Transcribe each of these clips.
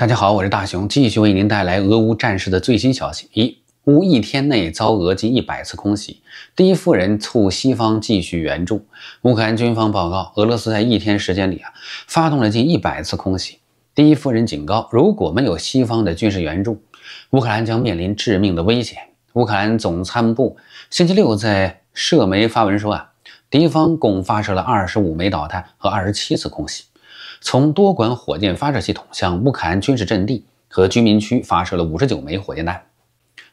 大家好，我是大熊，继续为您带来俄乌战事的最新消息。一，乌一天内遭俄近一百次空袭，第一夫人促西方继续援助。乌克兰军方报告，俄罗斯在一天时间里啊，发动了近一百次空袭。第一夫人警告，如果没有西方的军事援助，乌克兰将面临致命的危险。乌克兰总参谋部星期六在社媒发文说啊，敌方共发射了二十五枚导弹和二十七次空袭。从多管火箭发射系统向乌克兰军事阵地和居民区发射了五十九枚火箭弹，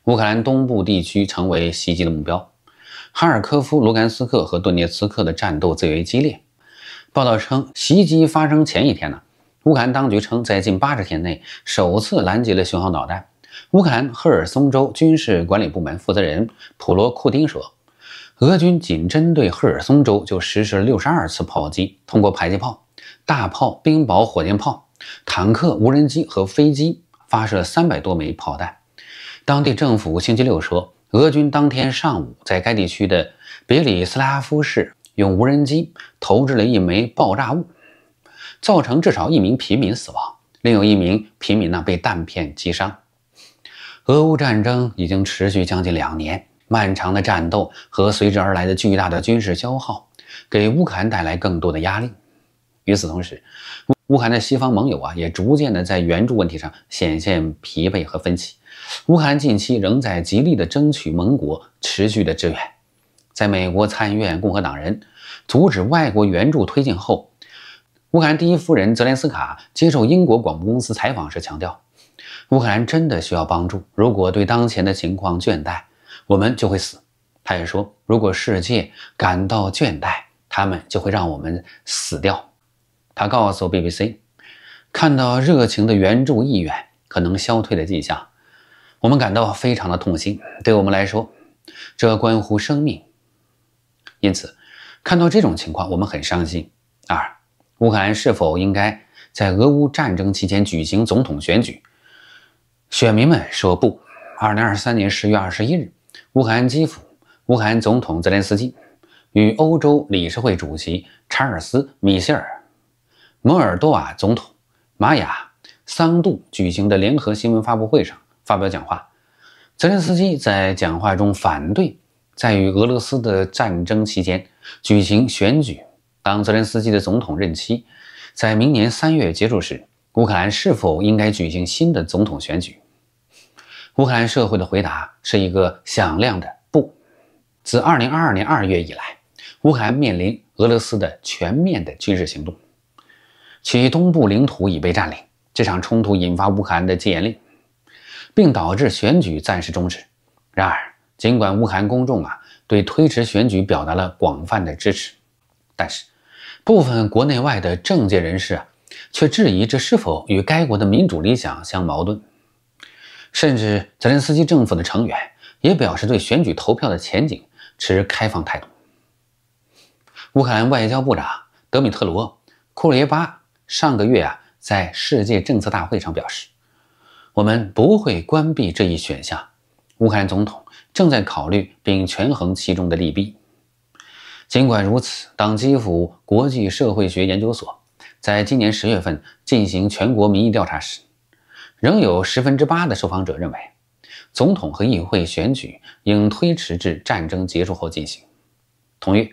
乌克兰东部地区成为袭击的目标。哈尔科夫、卢甘斯克和顿涅茨克的战斗最为激烈。报道称，袭击发生前一天呢，乌克兰当局称在近八十天内首次拦截了巡航导弹。乌克兰赫尔松州军事管理部门负责人普罗库丁说。俄军仅针对赫尔松州就实施了六十二次炮击，通过迫击炮、大炮、冰雹火箭炮、坦克、无人机和飞机发射三百多枚炮弹。当地政府星期六说，俄军当天上午在该地区的别里斯拉夫市用无人机投掷了一枚爆炸物，造成至少一名平民死亡，另有一名平民呢被弹片击伤。俄乌战争已经持续将近两年。漫长的战斗和随之而来的巨大的军事消耗，给乌克兰带来更多的压力。与此同时，乌克兰的西方盟友啊，也逐渐的在援助问题上显现疲惫和分歧。乌克兰近期仍在极力的争取盟国持续的支援。在美国参议院共和党人阻止外国援助推进后，乌克兰第一夫人泽连斯基接受英国广播公司采访时强调：“乌克兰真的需要帮助。如果对当前的情况倦怠。”我们就会死。他也说，如果世界感到倦怠，他们就会让我们死掉。他告诉 BBC：“ 看到热情的援助意愿可能消退的迹象，我们感到非常的痛心。对我们来说，这关乎生命。因此，看到这种情况，我们很伤心。”二、乌克兰是否应该在俄乌战争期间举行总统选举？选民们说不。二零二三年十月二十一日。乌克兰基辅，乌克兰总统泽连斯基与欧洲理事会主席查尔斯·米歇尔、摩尔多瓦总统玛雅·桑杜举行的联合新闻发布会上发表讲话。泽连斯基在讲话中反对在与俄罗斯的战争期间举行选举。当泽连斯基的总统任期在明年三月结束时，乌克兰是否应该举行新的总统选举？乌克兰社会的回答是一个响亮的“不”。自2022年2月以来，乌克兰面临俄罗斯的全面的军事行动，其东部领土已被占领。这场冲突引发乌克兰的戒严令，并导致选举暂时终止。然而，尽管乌克兰公众啊对推迟选举表达了广泛的支持，但是部分国内外的政界人士啊却质疑这是否与该国的民主理想相矛盾。甚至泽连斯基政府的成员也表示对选举投票的前景持开放态度。乌克兰外交部长德米特罗·库列巴上个月啊，在世界政策大会上表示：“我们不会关闭这一选项。”乌克兰总统正在考虑并权衡其中的利弊。尽管如此，当基辅国际社会学研究所在今年十月份进行全国民意调查时，仍有十分之八的受访者认为，总统和议会选举应推迟至战争结束后进行。同日，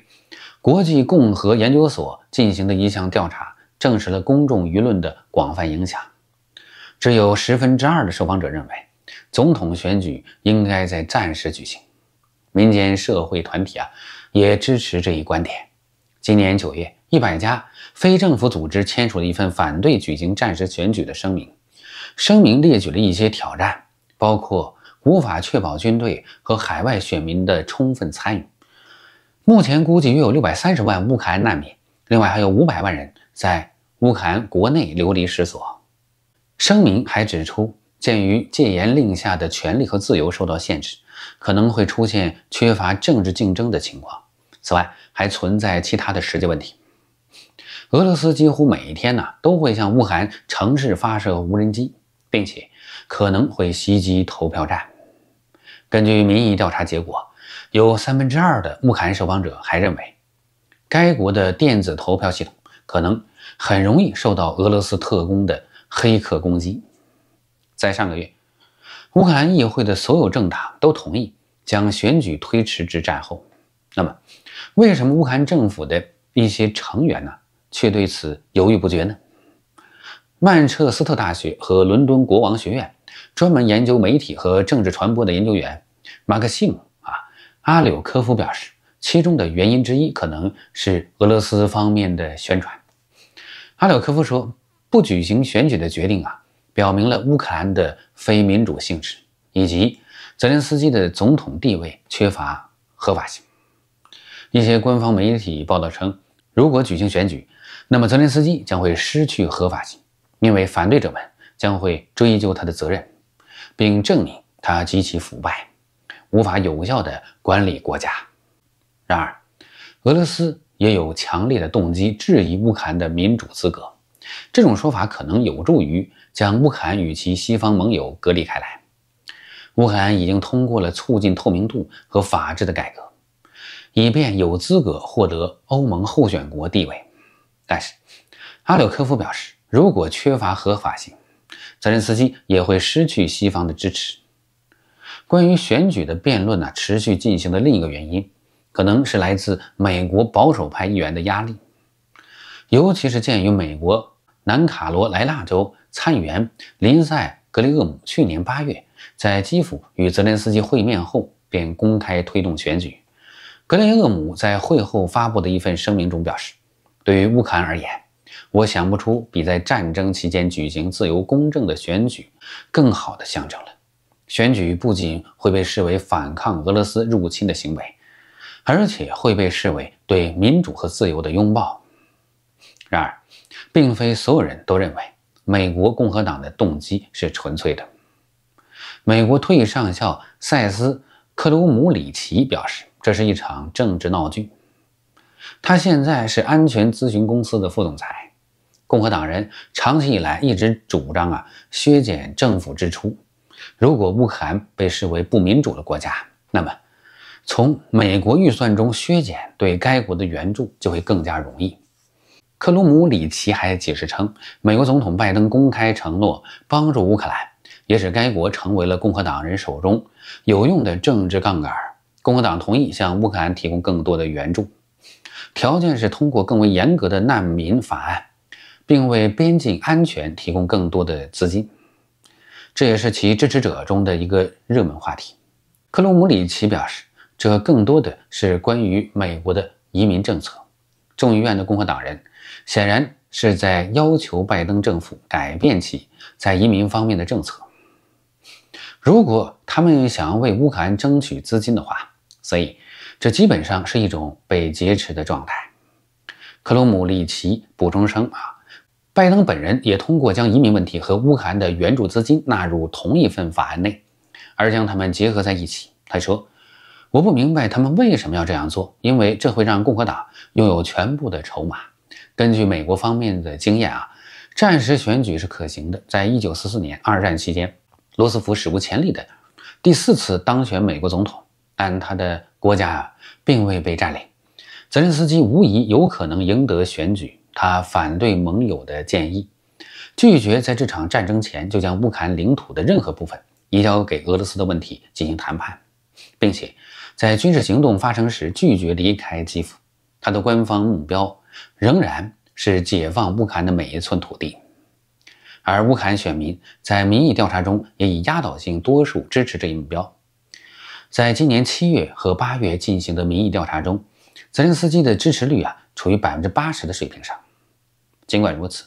国际共和研究所进行的一项调查证实了公众舆论的广泛影响。只有十分之二的受访者认为，总统选举应该在战时举行。民间社会团体啊，也支持这一观点。今年九月，一百家非政府组织签署了一份反对举行战时选举的声明。声明列举了一些挑战，包括无法确保军队和海外选民的充分参与。目前估计约有六百三十万乌克兰难民，另外还有五百万人在乌克兰国内流离失所。声明还指出，鉴于戒严令下的权利和自由受到限制，可能会出现缺乏政治竞争的情况。此外，还存在其他的实际问题。俄罗斯几乎每一天呢都会向乌克兰城市发射无人机。并且可能会袭击投票站。根据民意调查结果，有三分之二的乌克兰受访者还认为，该国的电子投票系统可能很容易受到俄罗斯特工的黑客攻击。在上个月，乌克兰议会的所有政党都同意将选举推迟至战后。那么，为什么乌克兰政府的一些成员呢，却对此犹豫不决呢？曼彻斯特大学和伦敦国王学院专门研究媒体和政治传播的研究员马克西姆·啊阿柳科夫表示，其中的原因之一可能是俄罗斯方面的宣传。阿柳科夫说：“不举行选举的决定啊，表明了乌克兰的非民主性质，以及泽连斯基的总统地位缺乏合法性。”一些官方媒体报道称，如果举行选举，那么泽连斯基将会失去合法性。因为反对者们将会追究他的责任，并证明他极其腐败，无法有效地管理国家。然而，俄罗斯也有强烈的动机质疑乌克兰的民主资格。这种说法可能有助于将乌克兰与其西方盟友隔离开来。乌克兰已经通过了促进透明度和法治的改革，以便有资格获得欧盟候选国地位。但是，阿柳科夫表示。如果缺乏合法性，泽连斯基也会失去西方的支持。关于选举的辩论呢，持续进行的另一个原因，可能是来自美国保守派议员的压力，尤其是鉴于美国南卡罗来纳州参议员林赛·格雷厄姆去年八月在基辅与泽连斯基会面后，便公开推动选举。格雷厄姆在会后发布的一份声明中表示：“对于乌克兰而言。”我想不出比在战争期间举行自由公正的选举更好的象征了。选举不仅会被视为反抗俄罗斯入侵的行为，而且会被视为对民主和自由的拥抱。然而，并非所有人都认为美国共和党的动机是纯粹的。美国退役上校塞斯·克鲁姆里奇表示，这是一场政治闹剧。他现在是安全咨询公司的副总裁。共和党人长期以来一直主张啊削减政府支出。如果乌克兰被视为不民主的国家，那么从美国预算中削减对该国的援助就会更加容易。克鲁姆里奇还解释称，美国总统拜登公开承诺帮助乌克兰，也使该国成为了共和党人手中有用的政治杠杆。共和党同意向乌克兰提供更多的援助，条件是通过更为严格的难民法案。并为边境安全提供更多的资金，这也是其支持者中的一个热门话题。克鲁姆里奇表示，这更多的是关于美国的移民政策。众议院的共和党人显然是在要求拜登政府改变其在移民方面的政策。如果他们想要为乌克兰争取资金的话，所以这基本上是一种被劫持的状态。克鲁姆里奇补充称：“啊。”拜登本人也通过将移民问题和乌克兰的援助资金纳入同一份法案内，而将他们结合在一起。他说：“我不明白他们为什么要这样做，因为这会让共和党拥有全部的筹码。”根据美国方面的经验啊，战时选举是可行的。在一九四四年二战期间，罗斯福史无前例的第四次当选美国总统，但他的国家啊并未被占领。泽连斯基无疑有可能赢得选举。他反对盟友的建议，拒绝在这场战争前就将乌克兰领土的任何部分移交给俄罗斯的问题进行谈判，并且在军事行动发生时拒绝离开基辅。他的官方目标仍然是解放乌克兰的每一寸土地，而乌克兰选民在民意调查中也以压倒性多数支持这一目标。在今年七月和八月进行的民意调查中，泽连斯基的支持率啊处于百分之八十的水平上。尽管如此，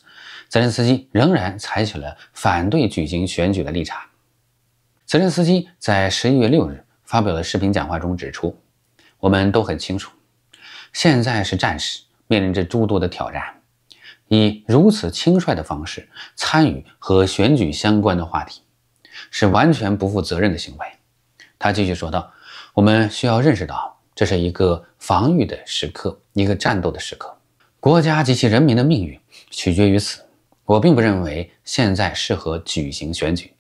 泽连斯基仍然采取了反对举行选举的立场。泽连斯基在十一月六日发表的视频讲话中指出：“我们都很清楚，现在是战时，面临着诸多的挑战。以如此轻率的方式参与和选举相关的话题，是完全不负责任的行为。”他继续说道：“我们需要认识到，这是一个防御的时刻，一个战斗的时刻。”国家及其人民的命运取决于此。我并不认为现在适合举行选举。